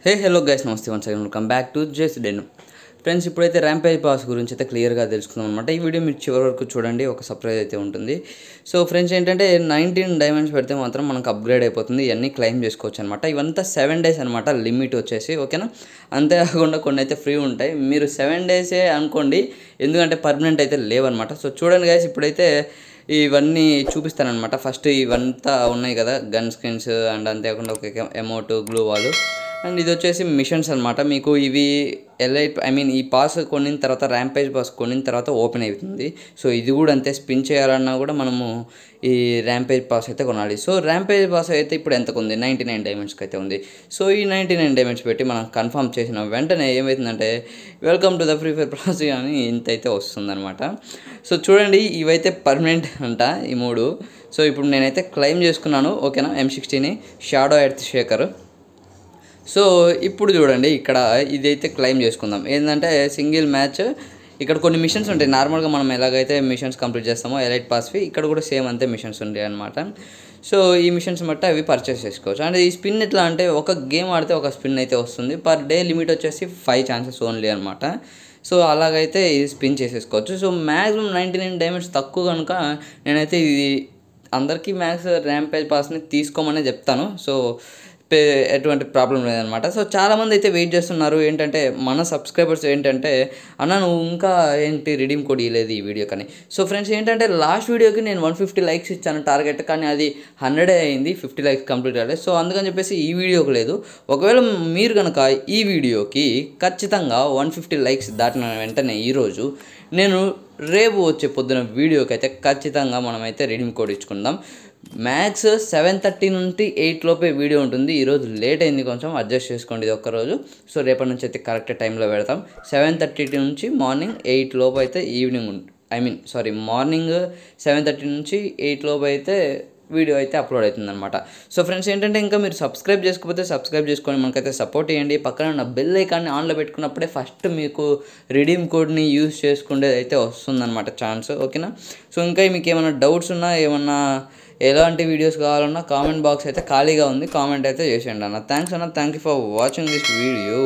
Hey, hello guys, namaste once again, welcome back to Jay's denim. Friends ఇప్పుడైతే rampage pass గురించి అయితే క్లియర్గా తెలుసుకున్నాం అనమాట ఈ వీడియో మీరు చివరి వరకు చూడండి ఒక సర్ప్రైజ్ అయితే ఉంటుంది సో ఫ్రెండ్స్ ఏంటంటే నైన్టీన్ డైమండ్స్ పెడితే మాత్రం మనకు అప్గ్రేడ్ అయిపోతుంది ఇవన్నీ క్లెయిమ్ చేసుకోవచ్చు అనమాట ఇవంతా సెవెన్ డేస్ అనమాట లిమిట్ వచ్చేసి ఓకేనా అంతేకాకుండా కొన్ని అయితే ఫ్రీ ఉంటాయి మీరు సెవెన్ డేసే అనుకోండి ఎందుకంటే పర్మనెంట్ అయితే లేవన్నమాట సో చూడండి గాయస్ ఇప్పుడైతే ఇవన్నీ చూపిస్తానమాట ఫస్ట్ ఇవంతా ఉన్నాయి కదా గన్ స్కిన్స్ అండ్ అంతేకాకుండా ఒక అమౌంట్ గ్లూ వాళ్ళు అండ్ ఇది వచ్చేసి మిషన్స్ అనమాట మీకు ఇవి ఎల్ఐ ఐ మీన్ ఈ పాస్ కొనిన తర్వాత ర్యాంపేజ్ పాస్ కొనిన తర్వాత ఓపెన్ అవుతుంది సో ఇది కూడా అంతే స్పిన్ చేయాలన్నా కూడా మనము ఈ ర్యాంపేజ్ పాస్ అయితే కొనాలి సో ర్యాంపేజ్ పాస్ అయితే ఇప్పుడు ఎంతకు ఉంది నైంటీ నైన్ డైమండ్స్కి అయితే ఉంది సో ఈ నైంటీ నైన్ డైమండ్స్ పెట్టి మనం కన్ఫర్మ్ చేసిన వెంటనే ఏమవుతుందంటే welcome to the free fire process అని ఇంత అయితే వస్తుందన్నమాట సో చూడండి ఇవైతే పర్మనెంట్ అంట ఈ మూడు సో ఇప్పుడు నేనైతే క్లెయిమ్ చేసుకున్నాను ఓకేనా ఎం సిక్స్టీని షాడో ఎర్త్ షేకర్ సో ఇప్పుడు చూడండి ఇక్కడ ఇదైతే క్లెయిమ్ చేసుకుందాం ఏంటంటే సింగిల్ మ్యాచ్ ఇక్కడ కొన్ని మిషన్స్ ఉంటాయి నార్మల్గా మనం ఎలాగైతే మిషన్స్ కంప్లీట్ చేస్తామో ఎలైట్ పాస్వి ఇక్కడ కూడా సేమ్ అంతే మిషన్స్ ఉంటాయి అనమాట సో ఈ మిషన్స్ బట్టి అవి పర్చేస్ చేసుకోవచ్చు అంటే ఈ స్పిన్ ఎట్లా అంటే ఒక గేమ్ ఆడితే ఒక స్పిన్ అయితే వస్తుంది పర్ డే లిమిట్ వచ్చేసి ఫైవ్ ఛాన్సెస్ ఓన్లీ అనమాట సో అలాగైతే ఇది స్పిన్ చేసేసుకోవచ్చు so maximum ninety nine diamonds తక్కువ కనుక నేనైతే ఇది అందరికీ మ్యాథ్స్ ర్యాంపేజ్ పాస్ని తీసుకోమనే చెప్తాను సో ఎటువంటి ప్రాబ్లం లేదనమాట సో చాలామంది అయితే వెయిట్ చేస్తున్నారు ఏంటంటే మన సబ్స్క్రైబర్స్ ఏంటంటే అన్న నువ్వు ఇంకా ఏంటి రిడీమ్ కోడ్ ఇవ్వలేదు ఈ వీడియో కానీ సో ఫ్రెండ్స్ ఏంటంటే లాస్ట్ వీడియోకి నేను వన్ ఫిఫ్టీ లైక్స్ ఇచ్చాను టార్గెట్ కానీ అది హండ్రెడే అయింది ఫిఫ్టీ లైక్స్ కంప్లీట్ అవ్వలేదు సో అందుకని చెప్పేసి ఈ వీడియోకి లేదు ఒకవేళ మీరు కనుక ఈ వీడియోకి ఖచ్చితంగా వన్ ఫిఫ్టీ లైక్స్ దాటిన వెంటనే ఈరోజు నేను రేపు వచ్చే పొద్దున వీడియోకి అయితే ఖచ్చితంగా మనమైతే రిడీమ్ కోడ్ ఇచ్చుకుందాం మ్యాథ్స్ సెవెన్ థర్టీ నుండి ఎయిట్ లోపే వీడియో ఉంటుంది ఈరోజు లేట్ అయింది కొంచెం అడ్జస్ట్ చేసుకోండి ఇది ఒక్కరోజు సో రేపటి నుంచి అయితే కరెక్ట్ టైంలో పెడతాం సెవెన్ థర్టీ నుంచి మార్నింగ్ ఎయిట్ లోపు అయితే evening I mean sorry morning seven thirty నుంచి ఎయిట్ లోపు అయితే వీడియో అయితే అప్లోడ్ అవుతుందన్నమాట సో ఫ్రెండ్స్ ఏంటంటే ఇంకా మీరు సబ్స్క్రైబ్ చేసుకోకపోతే సబ్స్క్రైబ్ చేసుకొని మనకైతే సపోర్ట్ చేయండి పక్కన ఉన్న బెల్ ఐకాన్ని ఆన్లో పెట్టుకున్నప్పుడే ఫస్ట్ మీకు రిడీమ్ కోడ్ని యూస్ చేసుకునేది అయితే వస్తుందన్నమాట ఛాన్స్ ఓకేనా సో ఇంకా మీకు ఏమైనా డౌట్స్ ఉన్నా ఏమన్నా ఎలాంటి వీడియోస్ కావాలన్నా కామెంట్ బాక్స్ అయితే ఖాళీగా ఉంది కామెంట్ అయితే చేసేయండి అన్న థ్యాంక్స్ అన్న thank you for watching this video